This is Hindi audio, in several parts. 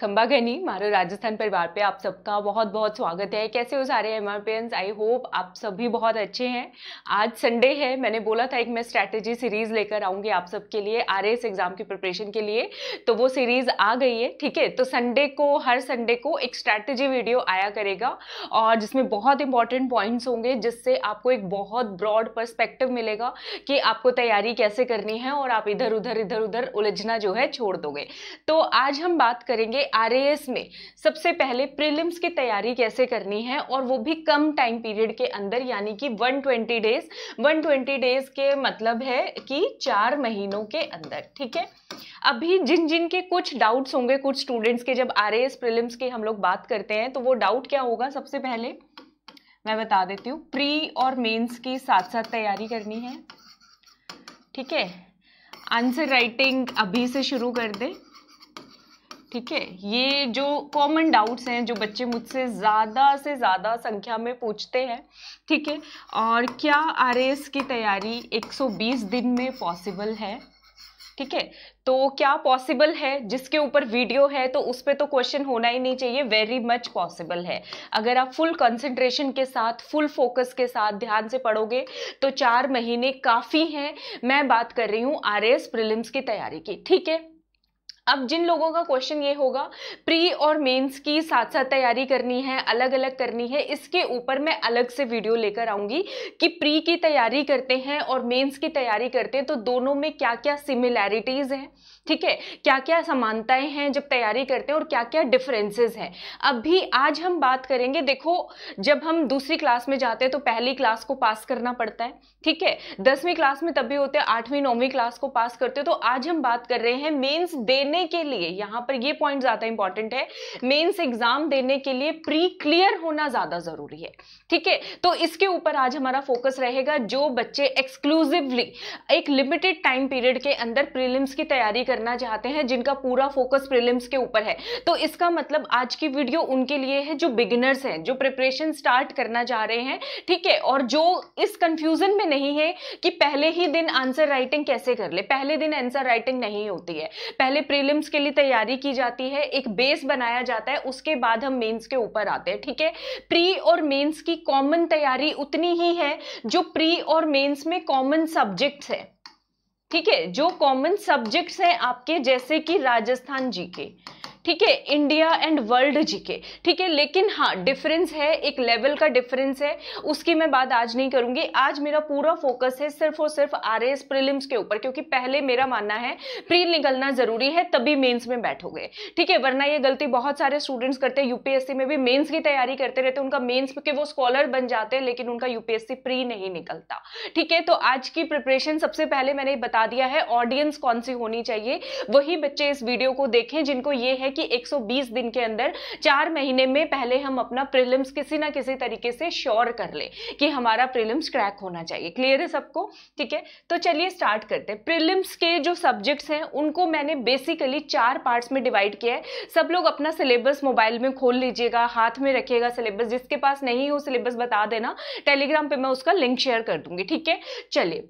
खंबाघनी मारो राजस्थान परिवार पे आप सबका बहुत बहुत स्वागत है कैसे हो सारे एम आर आई होप आप सभी बहुत अच्छे हैं आज संडे है मैंने बोला था एक मैं स्ट्रैटेजी सीरीज़ लेकर आऊँगी आप सबके लिए आर एग्ज़ाम की प्रिपरेशन के लिए तो वो सीरीज़ आ गई है ठीक है तो संडे को हर संडे को एक स्ट्रैटेजी वीडियो आया करेगा और जिसमें बहुत इंपॉर्टेंट पॉइंट्स होंगे जिससे आपको एक बहुत ब्रॉड परस्पेक्टिव मिलेगा कि आपको तैयारी कैसे करनी है और आप इधर उधर इधर उधर उलझना जो है छोड़ दोगे तो आज हम बात करेंगे आर में सबसे पहले प्रीलिम्स की तैयारी कैसे करनी है और वो भी कम टाइम पीरियड के अंदर यानी कि 120 डेज 120 डेज के मतलब है कि चार महीनों के अंदर ठीक है अभी जिन जिन के कुछ डाउट्स होंगे कुछ स्टूडेंट्स के जब आर प्रीलिम्स की हम लोग बात करते हैं तो वो डाउट क्या होगा सबसे पहले मैं बता देती हूँ प्री और मेंस की साथ साथ तैयारी करनी है ठीक है आंसर राइटिंग अभी से शुरू कर दें ठीक है ये जो कॉमन डाउट्स हैं जो बच्चे मुझसे ज़्यादा से ज़्यादा संख्या में पूछते हैं ठीक है और क्या आर की तैयारी 120 दिन में पॉसिबल है ठीक है तो क्या पॉसिबल है जिसके ऊपर वीडियो है तो उस पर तो क्वेश्चन होना ही नहीं चाहिए वेरी मच पॉसिबल है अगर आप फुल कंसंट्रेशन के साथ फुल फोकस के साथ ध्यान से पढ़ोगे तो चार महीने काफ़ी हैं मैं बात कर रही हूँ आर एस प्रिलिम्स की तैयारी की ठीक है अब जिन लोगों का क्वेश्चन ये होगा प्री और मेंस की साथ साथ तैयारी करनी है अलग अलग करनी है इसके ऊपर मैं अलग से वीडियो लेकर आऊँगी कि प्री की तैयारी करते हैं और मेंस की तैयारी करते हैं तो दोनों में क्या क्या सिमिलैरिटीज़ हैं ठीक है क्या क्या समानताएं हैं जब तैयारी करते हैं और क्या क्या डिफरेंसेस हैं अभी आज हम बात करेंगे देखो जब हम दूसरी क्लास में जाते हैं तो पहली क्लास को पास करना पड़ता है ठीक है दसवीं क्लास में तभी होते हैं आठवीं नौवीं क्लास को पास करते हो तो आज हम बात कर रहे हैं मेन्स देने के लिए यहाँ पर ये पॉइंट ज़्यादा इंपॉर्टेंट है मेन्स एग्जाम देने के लिए प्री क्लियर होना ज़्यादा ज़रूरी है ठीक है तो इसके ऊपर आज हमारा फोकस रहेगा जो बच्चे एक्सक्लूसिवली एक लिमिटेड टाइम पीरियड के अंदर प्रीलिम्स की तैयारी कर करना चाहते हैं जिनका पूरा फोकस प्रिलिम्स के ऊपर है तो इसका मतलब आज की वीडियो उनके लिए है जो बिगिनर्स हैं जो प्रिपरेशन स्टार्ट करना चाह रहे हैं ठीक है और जो इस कंफ्यूजन में नहीं है कि पहले ही दिन आंसर राइटिंग कैसे कर ले पहले दिन आंसर राइटिंग नहीं होती है पहले प्रिलिम्स के लिए तैयारी की जाती है एक बेस बनाया जाता है उसके बाद हम मेन्स के ऊपर आते हैं ठीक है प्री और मेन्स की कॉमन तैयारी उतनी ही है जो प्री और मेन्स में कॉमन सब्जेक्ट्स है ठीक है जो कॉमन सब्जेक्ट्स हैं आपके जैसे कि राजस्थान जीके ठीक है इंडिया एंड वर्ल्ड जीके ठीक है लेकिन हाँ डिफरेंस है एक लेवल का डिफरेंस है उसकी मैं बात आज नहीं करूंगी आज मेरा पूरा फोकस है सिर्फ और सिर्फ आर एस प्रिलिम्स के ऊपर क्योंकि पहले मेरा मानना है प्री निकलना जरूरी है तभी मेन्स में बैठोगे ठीक है वरना ये गलती बहुत सारे स्टूडेंट्स करते हैं यूपीएससी में भी मेन्स की तैयारी करते रहते उनका मेन्स के वो स्कॉलर बन जाते हैं लेकिन उनका यूपीएससी प्री नहीं निकलता ठीक है तो आज की प्रिपरेशन सबसे पहले मैंने बता दिया है ऑडियंस कौन सी होनी चाहिए वही बच्चे इस वीडियो को देखें जिनको ये है कि 120 दिन के अंदर चार महीने में पहले हम अपना प्रिलिम्स किसी ना किसी तरीके से श्योर कर ले कि हमारा प्रिलिम्स क्रैक होना चाहिए क्लियर है सबको ठीक है तो चलिए स्टार्ट करते हैं प्रिलिम्स के जो सब्जेक्ट्स हैं उनको मैंने बेसिकली चार पार्ट्स में डिवाइड किया है सब लोग अपना सिलेबस मोबाइल में खोल लीजिएगा हाथ में रखिएगा सिलेबस जिसके पास नहीं हो सिलेबस बता देना टेलीग्राम पे मैं उसका लिंक शेयर कर दूंगी ठीक है चलिए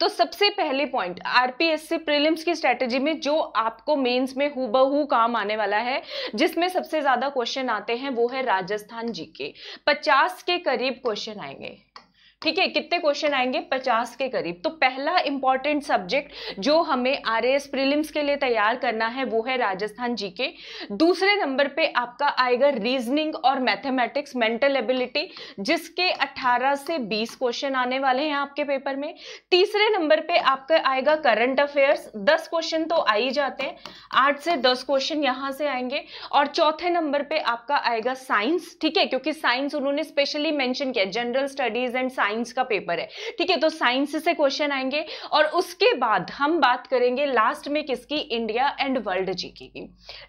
तो सबसे पहले पॉइंट आरपीएससी प्रीलिम्स की स्ट्रेटजी में जो आपको मेंस में हु काम आने वाला है जिसमें सबसे ज्यादा क्वेश्चन आते हैं वो है राजस्थान जीके 50 के करीब क्वेश्चन आएंगे ठीक है कितने क्वेश्चन आएंगे पचास के करीब तो पहला इंपॉर्टेंट सब्जेक्ट जो हमें आर एस प्रिलिम्स के लिए तैयार करना है वो है राजस्थान जी के दूसरे नंबर पे आपका आएगा रीजनिंग और मैथमेटिक्स मेंटल एबिलिटी जिसके 18 से 20 क्वेश्चन आने वाले हैं आपके पेपर में तीसरे नंबर पे आपका आएगा करंट अफेयर्स दस क्वेश्चन तो आ ही जाते हैं आठ से दस क्वेश्चन यहाँ से आएंगे और चौथे नंबर पर आपका आएगा साइंस ठीक है क्योंकि साइंस उन्होंने स्पेशली मैंशन किया general studies and science science का पेपर है ठीक है तो साइंस से क्वेश्चन आएंगे और उसके बाद हम बात करेंगे लास्ट में किसकी इंडिया एंड वर्ल्ड जी की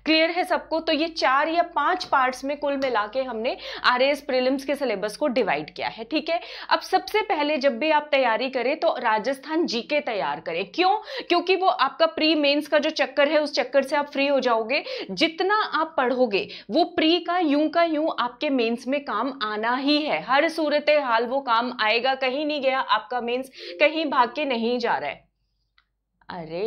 क्लियर है सबको तो ये चार या पांच पार्ट्स में कुल मिला के हमने आर एस प्रिलिम्स के सिलेबस को डिवाइड किया है ठीक है अब सबसे पहले जब भी आप तैयारी करें तो राजस्थान जीके तैयार करें क्यों क्योंकि वो आपका प्री मेन्स का जो चक्कर है उस चक्कर से आप फ्री हो जाओगे जितना आप पढ़ोगे वो प्री का यूं का यूं आपके मेंस में काम आना ही है हर सूरत हाल वो काम आए जाएगा कहीं नहीं गया आपका मीन्स कहीं भाग के नहीं जा रहा है अरे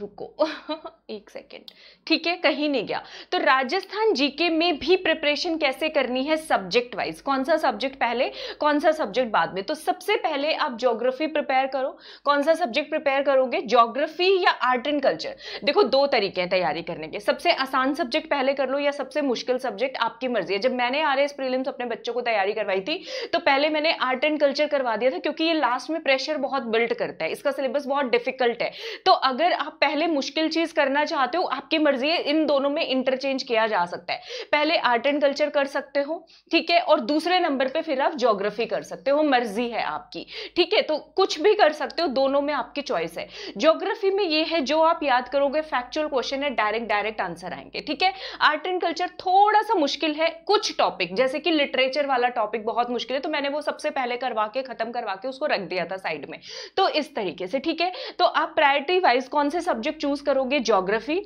रुको एक सेकेंड ठीक है कहीं नहीं गया तो राजस्थान जीके में भी प्रिपरेशन कैसे करनी है सब्जेक्ट वाइज कौन सा सब्जेक्ट पहले कौन सा सब्जेक्ट बाद में तो सबसे पहले आप ज्योग्राफी प्रिपेयर करो कौन सा सब्जेक्ट प्रिपेयर करोगे ज्योग्राफी या आर्ट एंड कल्चर देखो दो तरीके हैं तैयारी करने के सबसे आसान सब्जेक्ट पहले कर लो या सबसे मुश्किल सब्जेक्ट आपकी मर्जी है जब मैंने आर एस प्रीलिम्स अपने बच्चों को तैयारी करवाई थी तो पहले मैंने आर्ट एंड कल्चर करवा दिया था क्योंकि ये लास्ट में प्रेशर बहुत बिल्ड करता है इसका सिलेबस बहुत डिफिकल्ट है तो अगर आप पहले मुश्किल चीज करना चाहते हो आपकी मर्जी है इन दोनों में इंटरचेंज किया जा सकता है पहले आर्ट एंड कल्चर कर सकते हो ठीक है और दूसरे नंबर पे फिर आप ज्योग्राफी कर सकते हो मर्जी है आपकी ठीक है तो कुछ भी कर सकते हो दोनों में आपकी चॉइस है ज्योग्राफी में ये है जो आप याद करोगे फैक्चुअल क्वेश्चन है डायरेक्ट डायरेक्ट आंसर आएंगे ठीक है आर्ट एंड कल्चर थोड़ा सा मुश्किल है कुछ टॉपिक जैसे कि लिटरेचर वाला टॉपिक बहुत मुश्किल है तो मैंने वो सबसे पहले करवा के खत्म करवा के उसको रख दिया था साइड में तो इस तरीके से ठीक है तो आप प्रायोरिटी वाइज कौन से सब्जेक्ट चूज करोगे ज्योग्राफी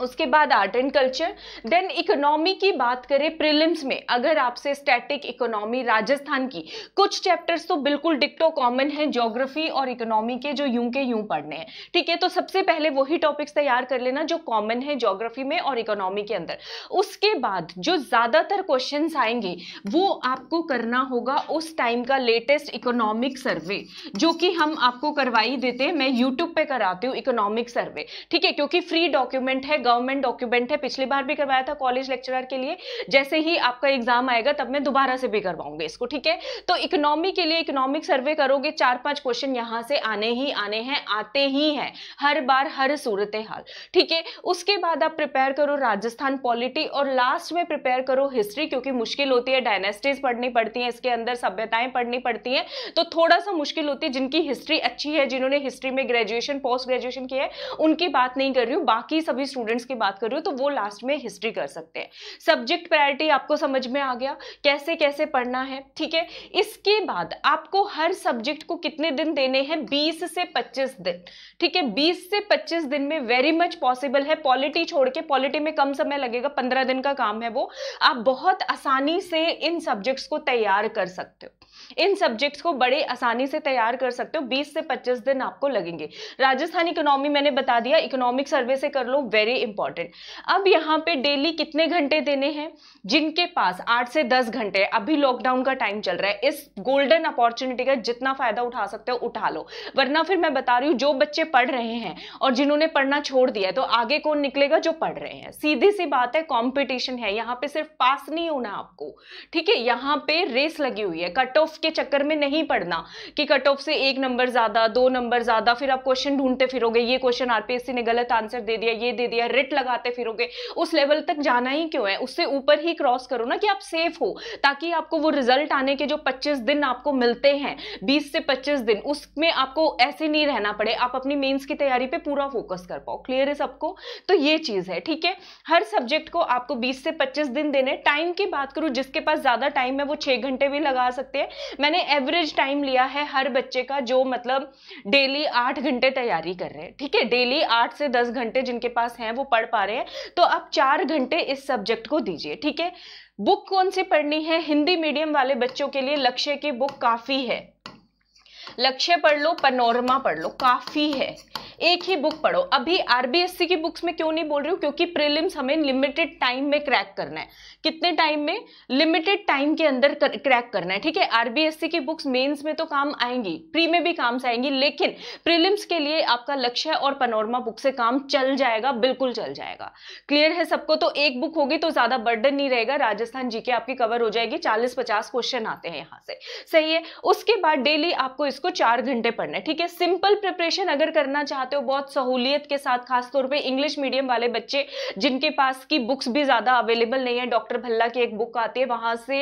उसके बाद art and culture then economy की बात करें प्रीलिम्स में अगर आपसे स्टैटिक इकोनॉमी राजस्थान की कुछ चैप्टर्स तो बिल्कुल डिक्टो कॉमन हैं ज्योग्राफी और इकोनॉमी के जो यूं के यूं पढ़ने हैं ठीक है तो सबसे पहले वही टॉपिक्स तैयार कर लेना जो कॉमन है ज्योग्राफी में और इकोनॉमी के अंदर उसके बाद जो ज़्यादातर क्वेश्चन आएंगे वो आपको करना होगा उस टाइम का लेटेस्ट इकोनॉमिक सर्वे जो कि हम आपको करवाई देते हैं मैं यूट्यूब पर कराती हूँ इकोनॉमिक सर्वे ठीक है क्योंकि फ्री डॉक्यूमेंट है गवर्नमेंट डॉक्यूमेंट है पिछली बार भी करवाया था कॉलेज लेक्चरर के लिए जैसे ही आपका एग्जाम आएगा तब मैं दोबारा से भी करवाऊंगी इसको ठीक है तो इकोनॉमी के लिए इकोनॉमिक सर्वे करोगे चार पांच क्वेश्चन यहां से आने ही आने हैं आते ही हैं हर बार हर सूरत हाल ठीक है उसके बाद आप प्रिपेयर करो राजस्थान पॉलिटी और लास्ट में प्रिपेयर करो हिस्ट्री क्योंकि मुश्किल होती है डायनेस्टीज पढ़नी पड़ती है इसके अंदर सभ्यताएं पढ़नी पड़ती हैं तो थोड़ा सा मुश्किल होती है जिनकी हिस्ट्री अच्छी है जिन्होंने हिस्ट्री में ग्रेजुएशन पोस्ट ग्रेजुएशन की है उनकी बात नहीं कर रही हूँ बाकी सभी स्टूडेंट स्टूडेंट्स की बात कर रही हूँ तो वो लास्ट में हिस्ट्री कर सकते हैं सब्जेक्ट प्रायोरिटी आपको समझ में आ गया कैसे कैसे पढ़ना है ठीक है इसके बाद आपको हर सब्जेक्ट को कितने दिन देने हैं बीस से पच्चीस दिन ठीक है बीस से पच्चीस दिन में वेरी मच पॉसिबल है पॉलिटी छोड़ के पॉलिटी में कम समय लगेगा पंद्रह दिन का काम है वो आप बहुत आसानी से इन सब्जेक्ट्स को तैयार कर सकते हो इन सब्जेक्ट्स को बड़े आसानी से तैयार कर सकते हो बीस से पच्चीस दिन आपको लगेंगे राजस्थान इकोनॉमी मैंने बता दिया इकोनॉमिक सर्वे से कर लो वेरी इंपॉर्टेंट अब यहाँ पे डेली कितने घंटे देने हैं जिनके पास आठ से दस घंटे अभी लॉकडाउन का टाइम चल रहा है इस गोल्डन अपॉर्चुनिटी का जितना फायदा उठा सकते हो उठा लो वरना फिर मैं बता रही हूँ जो बच्चे पढ़ रहे हैं और जिन्होंने पढ़ना छोड़ दिया है तो आगे कौन निकलेगा जो पढ़ रहे हैं सीधी सी बात है कॉम्पिटिशन है यहाँ पे सिर्फ पास नहीं होना आपको ठीक है यहाँ पे रेस लगी हुई है कट ऑफ उसके चक्कर में नहीं पड़ना कि कट ऑफ से एक नंबर ज़्यादा दो नंबर ज़्यादा फिर आप क्वेश्चन ढूंढते फिरोगे ये क्वेश्चन आरपीएससी ने गलत आंसर दे दिया ये दे दिया रिट लगाते फिरोगे उस लेवल तक जाना ही क्यों है उससे ऊपर ही क्रॉस करो ना कि आप सेफ हो ताकि आपको वो रिजल्ट आने के जो पच्चीस दिन आपको मिलते हैं बीस से पच्चीस दिन उसमें आपको ऐसे नहीं रहना पड़े आप अपनी मेन्स की तैयारी पर पूरा फोकस कर पाओ क्लियर है सबको तो ये चीज़ है ठीक है हर सब्जेक्ट को आपको बीस से पच्चीस दिन देने टाइम की बात करूँ जिसके पास ज़्यादा टाइम है वो छः घंटे भी लगा सकते हैं मैंने एवरेज टाइम लिया है हर बच्चे का जो मतलब डेली आठ घंटे तैयारी कर रहे हैं ठीक है डेली आठ से दस घंटे जिनके पास हैं वो पढ़ पा रहे हैं तो आप चार घंटे इस सब्जेक्ट को दीजिए ठीक है बुक कौन सी पढ़नी है हिंदी मीडियम वाले बच्चों के लिए लक्ष्य की बुक काफ़ी है लक्ष्य पढ़ लो पनोरमा पढ़ लो काफ़ी है एक ही बुक पढ़ो अभी आरबीएससी की बुक्स में क्यों नहीं बोल रही हूँ क्योंकि प्रीलिम्स हमें लिमिटेड टाइम में क्रैक करना है कितने टाइम में लिमिटेड टाइम के अंदर कर, क्रैक करना है ठीक है आरबीएससी की बुक्स मेंस में तो काम आएंगी प्री में भी काम से आएंगी लेकिन प्रीलिम्स के लिए आपका लक्ष्य और पनोरमा बुक से काम चल जाएगा बिल्कुल चल जाएगा क्लियर है सबको तो एक बुक होगी तो ज़्यादा बर्डन नहीं रहेगा राजस्थान जी के आपकी कवर हो जाएगी चालीस पचास क्वेश्चन आते हैं यहाँ से सही है उसके बाद डेली आपको इसको इसको चार घंटे पढ़ना है ठीक है सिंपल प्रिपरेशन अगर करना चाहते हो बहुत सहूलियत के साथ खासतौर पे इंग्लिश मीडियम वाले बच्चे जिनके पास की बुक्स भी ज़्यादा अवेलेबल नहीं है डॉक्टर भल्ला की एक बुक आती है वहां से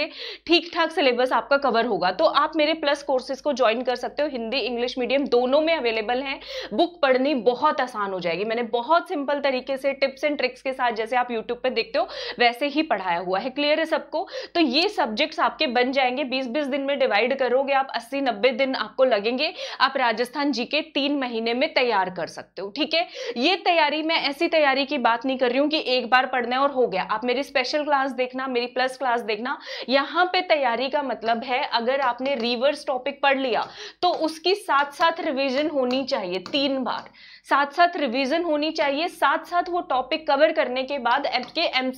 ठीक ठाक सिलेबस आपका कवर होगा तो आप मेरे प्लस कोर्सेज को ज्वाइन कर सकते हो हिंदी इंग्लिश मीडियम दोनों में अवेलेबल है बुक पढ़नी बहुत आसान हो जाएगी मैंने बहुत सिंपल तरीके से टिप्स एंड ट्रिक्स के साथ जैसे आप यूट्यूब पर देखते हो वैसे ही पढ़ाया हुआ है क्लियर है सबको तो ये सब्जेक्ट्स आपके बन जाएंगे बीस बीस दिन में डिवाइड करोगे आप अस्सी नब्बे दिन आपको लगेंगे आप राजस्थान जी के तीन महीने में तैयार कर सकते हो ठीक है ये तैयारी मैं ऐसी तैयारी की बात नहीं कर रही हूँ कि एक बार पढ़ना है और हो गया आप मेरी स्पेशल क्लास देखना मेरी प्लस क्लास देखना यहाँ पे तैयारी का मतलब है अगर आपने रिवर्स टॉपिक पढ़ लिया तो उसकी साथ साथ रिविजन होनी चाहिए तीन बार साथ साथ रिवीजन होनी चाहिए साथ साथ वो टॉपिक कवर करने के बाद आपके एम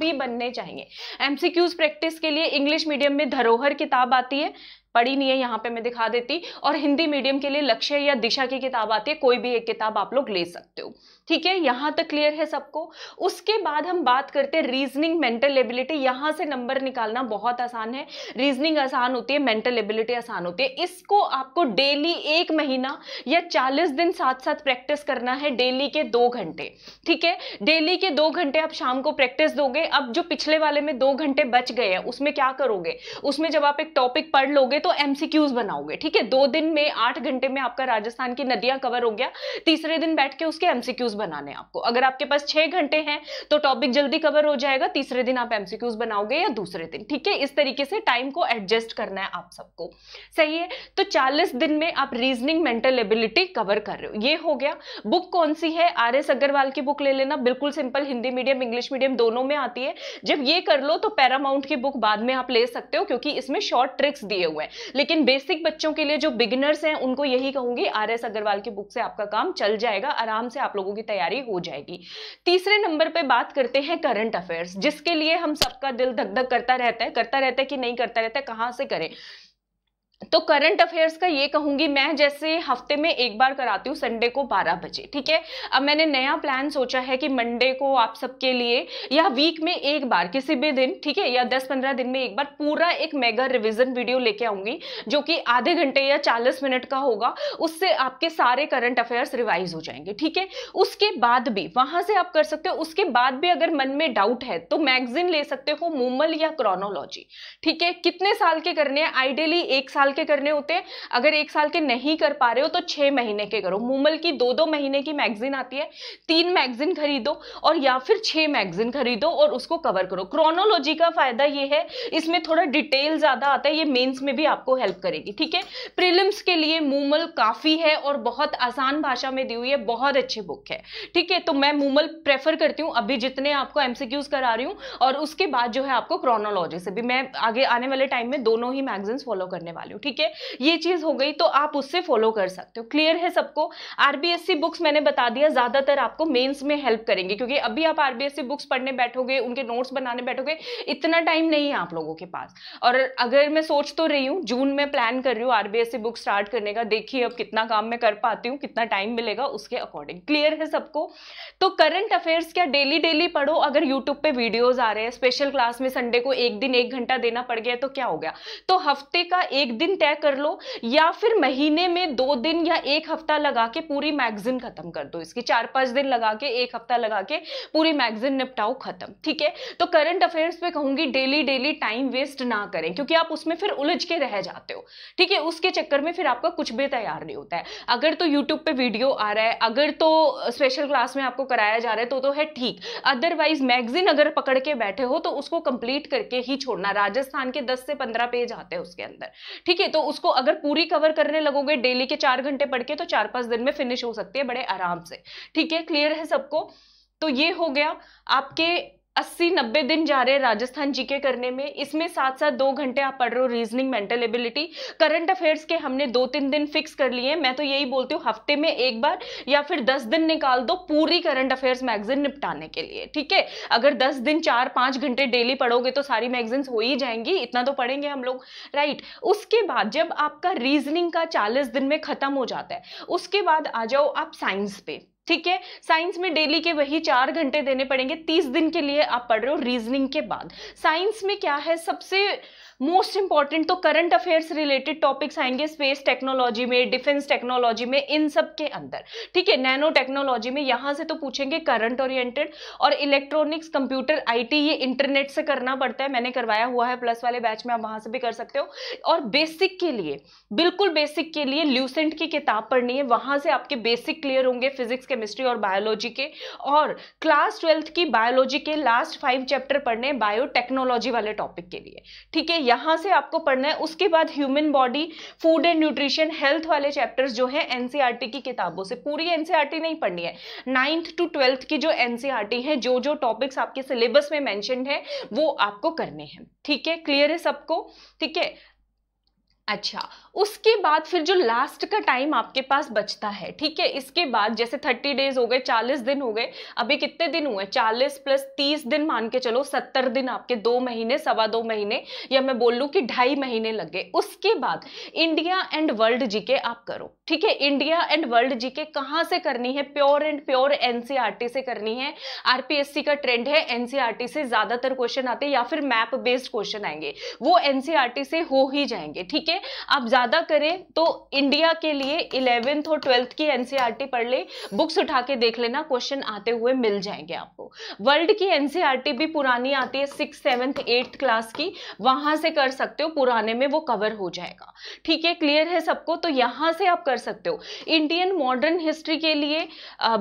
भी बनने चाहिए एमसीक्यूज प्रैक्टिस के लिए इंग्लिश मीडियम में धरोहर किताब आती है पढ़ी नहीं है यहाँ पे मैं दिखा देती और हिंदी मीडियम के लिए लक्ष्य या दिशा की किताब आती है कोई भी एक किताब आप लोग ले सकते हो ठीक है यहाँ तक क्लियर है सबको उसके बाद हम बात करते हैं रीजनिंग मेंटल एबिलिटी यहाँ से नंबर निकालना बहुत आसान है रीजनिंग आसान होती है मेंटल एबिलिटी आसान होती है इसको आपको डेली एक महीना या चालीस दिन साथ साथ प्रैक्टिस करना है डेली के दो घंटे ठीक है डेली के दो घंटे आप शाम को प्रैक्टिस दोगे अब जो पिछले वाले में दो घंटे बच गए हैं उसमें क्या करोगे उसमें जब आप एक टॉपिक पढ़ लोगे तो एमसीक्यूज बनाओगे ठीक है दो दिन में आठ घंटे में आपका राजस्थान की नदियां कवर हो गया तीसरे दिन बैठ के उसके एमसीक्यूज बनाने आपको अगर आपके पास छह घंटे हैं तो टॉपिक जल्दी कवर हो जाएगा तीसरे दिन आप एमसीक्यूज बनाओगे या दूसरे दिन ठीक है इस तरीके से टाइम को एडजस्ट करना है आप सबको सही है तो चालीस दिन में आप रीजनिंग मेंटल एबिलिटी कवर कर रहे हो ये हो गया बुक कौन सी है आर एस अग्रवाल की बुक ले लेना बिल्कुल simple Hindi medium English medium दोनों में आती है जब ये कर लो तो पैरामाउंट की बुक बाद में आप ले सकते हो क्योंकि इसमें शॉर्ट ट्रिक्स दिए हुए हैं लेकिन बेसिक बच्चों के लिए जो बिगिनर्स हैं उनको यही कहूंगी आर एस अग्रवाल की बुक से आपका काम चल जाएगा आराम से आप लोगों की तैयारी हो जाएगी तीसरे नंबर पर बात करते हैं करंट अफेयर्स जिसके लिए हम सबका दिल धक धक करता रहता है करता रहता है कि नहीं करता रहता है कहां से करें तो करंट अफेयर्स का ये कहूंगी मैं जैसे हफ्ते में एक बार कराती हूँ संडे को 12 बजे ठीक है अब मैंने नया प्लान सोचा है कि मंडे को आप सबके लिए या वीक में एक बार किसी भी दिन ठीक है या 10-15 दिन में एक बार पूरा एक मेगा रिविजन वीडियो लेके आऊंगी जो कि आधे घंटे या चालीस मिनट का होगा उससे आपके सारे करंट अफेयर्स रिवाइज हो जाएंगे ठीक है उसके बाद भी वहां से आप कर सकते हो उसके बाद भी अगर मन में डाउट है तो मैगजीन ले सकते हो मोमल या क्रोनोलॉजी ठीक है कितने साल के करने हैं आइडियली एक साल साल के करने होते हैं अगर एक साल के नहीं कर पा रहे हो तो छः महीने के करो मूमल की दो दो महीने की मैगजीन आती है तीन मैगजीन खरीदो और या फिर छः मैगजीन खरीदो और उसको कवर करो क्रोनोलॉजी का फायदा ये है इसमें थोड़ा डिटेल ज़्यादा आता है ये मेन्स में भी आपको हेल्प करेगी ठीक है प्रिलिम्स के लिए मूमल काफ़ी है और बहुत आसान भाषा में दी हुई है बहुत अच्छी बुक है ठीक है तो मैं मूमल प्रेफर करती हूँ अभी जितने आपको एमसीक्यूज करा रही हूँ और उसके बाद जो है आपको क्रोनोलॉजी से भी मैं आगे आने वाले टाइम में दोनों ही मैगजीन्स फॉलो करने वाली हूँ ठीक है ये चीज़ हो गई तो आप उससे फॉलो कर सकते हो क्लियर है सबको आरबीएससी बुक्स मैंने बता दिया ज़्यादातर आपको मेन्स में हेल्प करेंगे क्योंकि अभी आप आरबीएससी बुक्स पढ़ने बैठोगे उनके नोट्स बनाने बैठोगे इतना टाइम नहीं है आप लोगों के पास और अगर मैं सोच तो रही हूँ जून में प्लान कर रही हूँ आरबीएससी बुक स्टार्ट करने का देखिए अब कितना काम मैं कर पाती हूँ कितना टाइम मिलेगा उसके अकॉर्डिंग क्लियर है सबको तो करंट अफेयर्स क्या डेली डेली पढ़ो अगर यूट्यूब पे वीडियोज आ रहे हैं स्पेशल क्लास में संडे को एक दिन एक घंटा देना पड़ गया तो क्या हो गया तो हफ्ते का एक दिन दिन तय कर लो या फिर महीने में दो दिन या एक हफ्ता लगा के पूरी मैगजीन खत्म कर दो इसकी चार पांच दिन लगा के एक हफ्ता लगा के पूरी मैगजीन निपटाओ खत्म ठीक है तो करंट अफेयर्स पे कहूंगी डेली डेली टाइम वेस्ट ना करें क्योंकि आप उसमें फिर उलझ के रह जाते हो ठीक है उसके चक्कर में फिर आपका कुछ भी तैयार नहीं होता है अगर तो यूट्यूब पे वीडियो आ रहा है अगर तो स्पेशल क्लास में आपको कराया जा रहा है तो तो है ठीक अदरवाइज मैगजीन अगर पकड़ के बैठे हो तो उसको कंप्लीट करके ही छोड़ना राजस्थान के दस से पंद्रह पेज आते हैं उसके अंदर ठीक है ठीक है तो उसको अगर पूरी कवर करने लगोगे डेली के चार घंटे पढ़ के तो चार पांच दिन में फिनिश हो सकती है बड़े आराम से ठीक है क्लियर है सबको तो ये हो गया आपके अस्सी नब्बे दिन जा रहे हैं राजस्थान जीके करने में इसमें साथ साथ दो घंटे आप पढ़ रहे हो reasoning mental ability current affairs के हमने दो तीन दिन फिक्स कर लिए मैं तो यही बोलती हूँ हफ्ते में एक बार या फिर दस दिन निकाल दो पूरी करंट अफेयर्स मैगजीन निपटाने के लिए ठीक है अगर दस दिन चार पाँच घंटे डेली पढ़ोगे तो सारी मैगजीन्स हो ही जाएंगी इतना तो पढ़ेंगे हम लोग राइट उसके बाद जब आपका रीजनिंग का चालीस दिन में खत्म हो जाता है उसके बाद आ जाओ आप साइंस पे ठीक है साइंस में डेली के वही चार घंटे देने पड़ेंगे तीस दिन के लिए आप पढ़ रहे हो रीजनिंग के बाद साइंस में क्या है सबसे मोस्ट इंपॉर्टेंट तो करंट अफेयर्स रिलेटेड टॉपिक्स आएंगे स्पेस टेक्नोलॉजी में डिफेंस टेक्नोलॉजी में इन सब के अंदर ठीक है नैनो टेक्नोलॉजी में यहाँ से तो पूछेंगे करंट ओरिएंटेड और इलेक्ट्रॉनिक्स कंप्यूटर आईटी ये इंटरनेट से करना पड़ता है मैंने करवाया हुआ है प्लस वाले बैच में आप वहां से भी कर सकते हो और बेसिक के लिए बिल्कुल बेसिक के लिए ल्यूसेंट की किताब पढ़नी है वहां से आपके बेसिक क्लियर होंगे फिजिक्स केमिस्ट्री और बायोलॉजी के और क्लास ट्वेल्थ की बायोलॉजी के लास्ट फाइव चैप्टर पढ़ने बायोटेक्नोलॉजी वाले टॉपिक के लिए ठीक है यहाँ से आपको पढ़ना है उसके बाद human body food and nutrition health वाले चैप्टर्स जो है एनसीआरटी e की किताबों से पूरी एनसीआरटी e नहीं पढ़नी है नाइन्थ टू ट्वेल्थ की जो एनसीआरटी e है जो जो टॉपिक्स आपके सिलेबस में मैंशनड है वो आपको करने हैं ठीक है क्लियर है सबको ठीक है अच्छा उसके बाद फिर जो लास्ट का टाइम आपके पास बचता है ठीक है इसके बाद जैसे थर्टी डेज हो गए चालीस दिन हो गए अभी कितने दिन हुए चालीस प्लस तीस दिन मान के चलो सत्तर दिन आपके दो महीने सवा दो महीने या मैं बोल लूँ कि ढाई महीने लग गए उसके बाद इंडिया एंड वर्ल्ड जी के आप करो ठीक है इंडिया एंड वर्ल्ड जी के कहाँ से करनी है प्योर एंड प्योर एन से करनी है आरपीएससी का ट्रेंड है एन e से ज्यादातर क्वेश्चन आते हैं या फिर मैप बेस्ड क्वेश्चन आएंगे वो एन e से हो ही जाएंगे ठीक है आप ज़्यादा करें तो इंडिया के लिए इलेवेंथ और ट्वेल्थ की एनसीआर e पढ़ ले बुक्स उठा के देख लेना क्वेश्चन आते हुए मिल जाएंगे आपको वर्ल्ड की एनसीईआरटी e भी पुरानी आती है सिक्स सेवन्थ एट्थ क्लास की वहां से कर सकते हो पुराने में वो कवर हो जाएगा ठीक है क्लियर है सबको तो यहां से आप कर सकते हो इंडियन मॉडर्न हिस्ट्री के लिए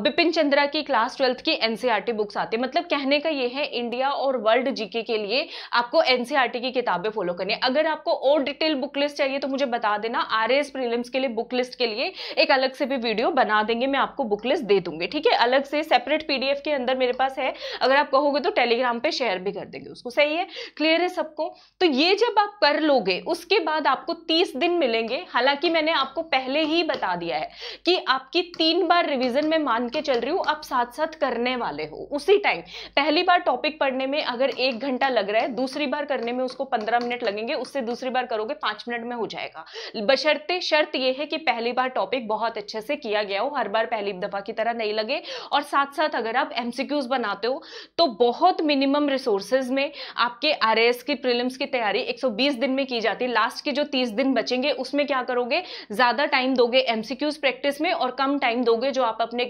बिपिन चंद्रा की क्लास ट्वेल्थ की एनसीआरटी बुक्स e आती है मतलब कहने का ये है इंडिया और वर्ल्ड जीके के लिए आपको एनसीआरटी की किताबें फॉलो करनी है अगर आपको और डिटेल बुक लिस्ट चाहिए तो मुझे बता देना आर एस प्रीलिम्स के लिए बुक लिस्ट के लिए एक अलग से भी वीडियो बना देंगे मैं आपको बुक लिस्ट दे दूंगी ठीक है अलग से सेपरेट पीडीएफ के अंदर मेरे पास है अगर आप कहोगे तो टेलीग्राम पे शेयर भी कर देंगे उसको सही है क्लियर है सबको तो ये जब आप कर लोगे उसके बाद आपको तीस दिन मिलेंगे हालांकि मैंने आपको पहले ही बता दिया है कि आपकी तीन बार रिविजन में मान के चल रही हूं आप साथ साथ करने वाले हो उसी टाइम पहली बार टॉपिक पढ़ने में अगर एक घंटा लग रहा है दूसरी बार करने में उसको पंद्रह मिनट लगेंगे उससे दूसरी बार करोगे पांच मिनट में हो जाएगा बशर्ते शर्त यह है कि पहली बार टॉपिक बहुत अच्छे से किया गया हो हर बार पहली दफा की तरह नहीं लगे और साथ साथ अगर आप एमसीक्यूज बनाते हो तो बहुत मिनिमम रिसोर्सेज में आपके आर की प्रिलिम्स की तैयारी 120 दिन में की जाती है लास्ट के जो 30 दिन बचेंगे उसमें क्या करोगे ज़्यादा टाइम दोगे एमसीक्यूज प्रैक्टिस में और कम टाइम दोगे जो आप अपने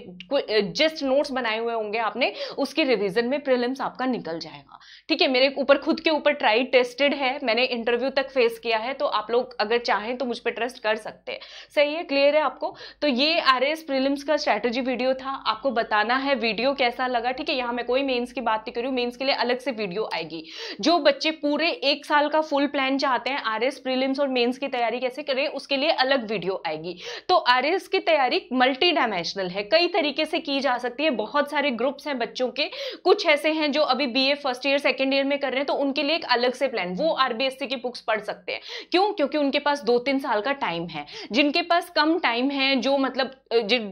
जस्ट नोट्स बनाए हुए होंगे आपने उसके रिविजन में प्रिलिम्स आपका निकल जाएगा ठीक है मेरे ऊपर खुद के ऊपर ट्राई टेस्टेड है मैंने इंटरव्यू तक फेस किया है तो आप लोग लोग अगर चाहें तो मुझ पर ट्रस्ट कर सकते हैं सही है क्लियर है आपको तो ये आर एस प्रिलिम्स का स्ट्रैटेजी वीडियो था आपको बताना है वीडियो कैसा लगा ठीक है यहाँ मैं कोई मेन्स की बात नहीं करूँ मेन्स के लिए अलग से वीडियो आएगी जो बच्चे पूरे एक साल का फुल प्लान चाहते हैं आर एस प्रिलिम्स और मेन्स की तैयारी कैसे करें उसके लिए अलग वीडियो आएगी तो आर एस की तैयारी मल्टी डायमेंशनल है कई तरीके से की जा सकती है बहुत सारे ग्रुप्स हैं बच्चों के कुछ ऐसे हैं जो अभी B A first year second year में कर रहे हैं तो उनके लिए एक अलग से प्लान वो आरबीएससी की बुक्स पढ़ सकते हैं क्यों क्योंकि उनके पास दो तीन साल का टाइम है जिनके पास कम टाइम है जो मतलब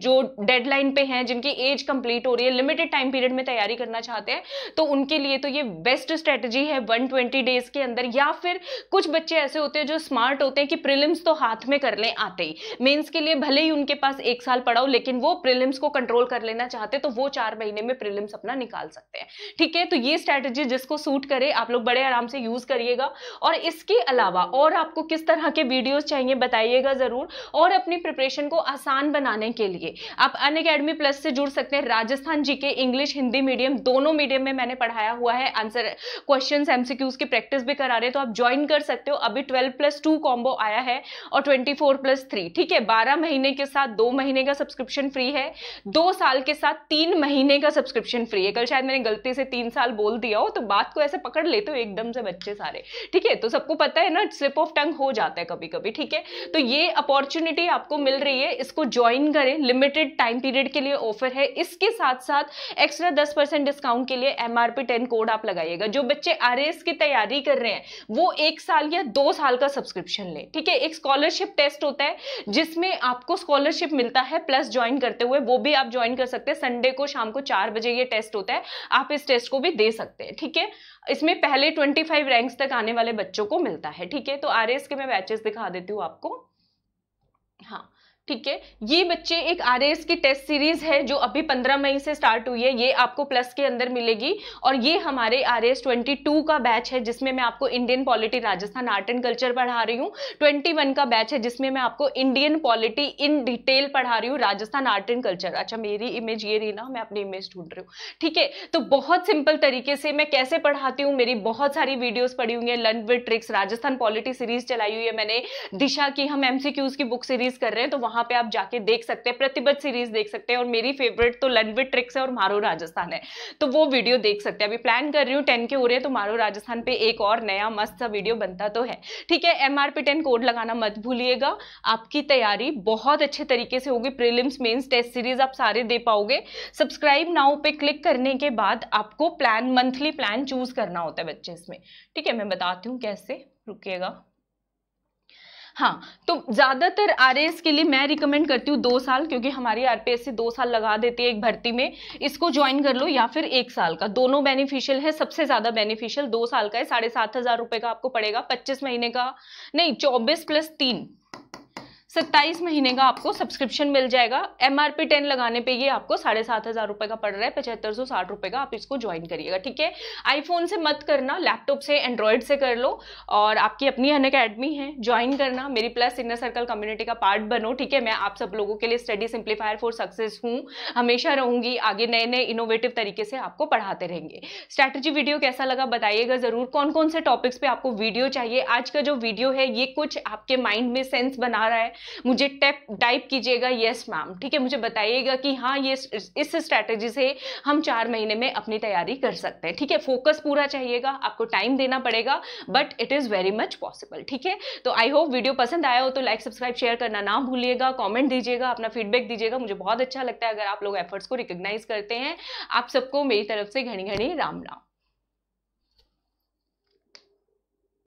जो डेडलाइन पे हैं जिनकी एज कंप्लीट हो रही है लिमिटेड टाइम पीरियड में तैयारी करना चाहते हैं तो उनके लिए तो ये बेस्ट स्ट्रेटजी है 120 डेज के अंदर या फिर कुछ बच्चे ऐसे होते हैं जो स्मार्ट होते हैं कि प्रिलिम्स तो हाथ में कर लें आते ही मेन्स के लिए भले ही उनके पास एक साल पढ़ाओ लेकिन वो प्रिलिम्स को कंट्रोल कर लेना चाहते तो वो चार महीने में प्रिलिम्स अपना निकाल सकते हैं ठीक है तो ये स्ट्रैटेजी जिसको सूट करे आप लोग बड़े आराम से यूज करिएगा और इसके अलावा और आपको किस तरह तरह हाँ के वीडियोस चाहिए बताइएगा ज़रूर और अपनी प्रिपरेशन को आसान बनाने के लिए आप अन अकेडमी प्लस से जुड़ सकते हैं Rajasthan G K English Hindi medium दोनों मीडियम में मैंने पढ़ाया हुआ है आंसर क्वेश्चन एमसीक्यूज की प्रैक्टिस भी करा रहे तो आप ज्वाइन कर सकते हो अभी ट्वेल्व प्लस टू कॉम्बो आया है और ट्वेंटी फोर प्लस थ्री ठीक है बारह महीने के साथ दो महीने का सब्सक्रिप्शन फ्री है दो साल के साथ तीन महीने का सब्सक्रिप्शन फ्री है कल शायद मैंने गलती से तीन साल बोल दिया हो तो बात को ऐसे पकड़ लेते हो एकदम से बच्चे सारे ठीक है तो सबको पता है ना स्लिप ऑफ टंग हो जाता जाता है कभी कभी ठीक है तो ये अपॉर्चुनिटी आपको मिल रही है इसको ज्वाइन करें लिमिटेड टाइम पीरियड के लिए ऑफर है इसके साथ साथ एक्स्ट्रा दस परसेंट डिस्काउंट के लिए M R P ten code आप लगाइएगा जो बच्चे आर एस की तैयारी कर रहे हैं वो एक साल या दो साल का सब्सक्रिप्शन लें ठीक है एक स्कॉलरशिप टेस्ट होता है जिसमें आपको स्कॉलरशिप मिलता है प्लस ज्वाइन करते हुए वो भी आप ज्वाइन कर सकते हैं संडे को शाम को चार बजे ये टेस्ट होता है आप इस टेस्ट को भी दे सकते हैं ठीक है इसमें पहले 25 रैंक्स तक आने वाले बच्चों को मिलता है ठीक है तो आर के मैं बैचेस दिखा देती हूँ आपको हाँ ठीक है ये बच्चे एक आर की टेस्ट सीरीज है जो अभी 15 मई से स्टार्ट हुई है ये आपको प्लस के अंदर मिलेगी और ये हमारे आर एस का बैच है जिसमें मैं आपको Indian polity Rajasthan art and culture पढ़ा रही हूँ ट्वेंटी का बैच है जिसमें मैं आपको इंडियन पॉलिटी इन डिटेल पढ़ा रही हूँ राजस्थान आर्ट एंड कल्चर अच्छा मेरी इमेज ये रही ना मैं अपनी इमेज ढूंढ रही हूँ ठीक है तो बहुत सिंपल तरीके से मैं कैसे पढ़ाती हूँ मेरी बहुत सारी वीडियोज पढ़ी हुई है learn with tricks Rajasthan polity series चलाई हुई है मैंने दिशा की हम एम की बुक सीरीज कर रहे हैं तो वहां वहां पे आप जाके देख सकते हैं प्रतिबद्ध सीरीज देख सकते हैं और मेरी फेवरेट तो लनविट ट्रिक्स है और मारो राजस्थान है तो वो वीडियो देख सकते हैं अभी प्लान कर रही हूँ टेन के हो रहे हैं तो मारो राजस्थान पे एक और नया मस्त सा वीडियो बनता तो है ठीक है एम आर कोड लगाना मत भूलिएगा आपकी तैयारी बहुत अच्छे तरीके से होगी प्रिलिम्स मेन्स टेस्ट सीरीज आप सारे दे पाओगे सब्सक्राइब नाउ पे क्लिक करने के बाद आपको प्लान मंथली प्लान चूज करना होता है बच्चे इसमें ठीक है मैं बताती हूँ कैसे रुकिएगा हाँ तो ज़्यादातर आर के लिए मैं रिकमेंड करती हूँ दो साल क्योंकि हमारी आर से दो साल लगा देती है एक भर्ती में इसको ज्वाइन कर लो या फिर एक साल का दोनों बेनिफिशियल है सबसे ज़्यादा बेनिफिशियल दो साल का है साढ़े सात हज़ार रुपये का आपको पड़ेगा पच्चीस महीने का नहीं चौबीस प्लस तीन सत्ताईस महीने का आपको सब्सक्रिप्शन मिल जाएगा एम आर पी टेन लगाने पे ये आपको साढ़े सात हज़ार रुपये का पड़ रहा है पचहत्तर सौ साठ रुपये का आप इसको ज्वाइन करिएगा ठीक है आईफोन से मत करना लैपटॉप से एंड्रॉयड से कर लो और आपकी अपनी अन अकेडमी है ज्वाइन करना मेरी प्लस इनर सर्कल कम्युनिटी का पार्ट बनो ठीक है मैं आप सब लोगों के लिए स्टडी सिंप्लीफायर फॉर सक्सेस हूँ हमेशा रहूंगी आगे नए नए इनोवेटिव तरीके से आपको पढ़ाते रहेंगे स्ट्रैटेजी वीडियो कैसा लगा बताइएगा ज़रूर कौन कौन से टॉपिक्स पे आपको वीडियो चाहिए आज का जो वीडियो है ये कुछ आपके माइंड में सेंस बना रहा है मुझे टैप टाइप कीजिएगा येस मैम ठीक है मुझे बताइएगा कि हाँ ये इस स्ट्रैटेजी से हम चार महीने में अपनी तैयारी कर सकते हैं ठीक है फोकस पूरा चाहिएगा आपको टाइम देना पड़ेगा but it is very much possible ठीक है तो आई होप वीडियो पसंद आया हो तो लाइक सब्सक्राइब शेयर करना ना भूलिएगा कॉमेंट दीजिएगा अपना फीडबैक दीजिएगा मुझे बहुत अच्छा लगता है अगर आप लोग एफर्ट्स को रिकोगनाइज करते हैं आप सबको मेरी तरफ से घनी घनी राम राम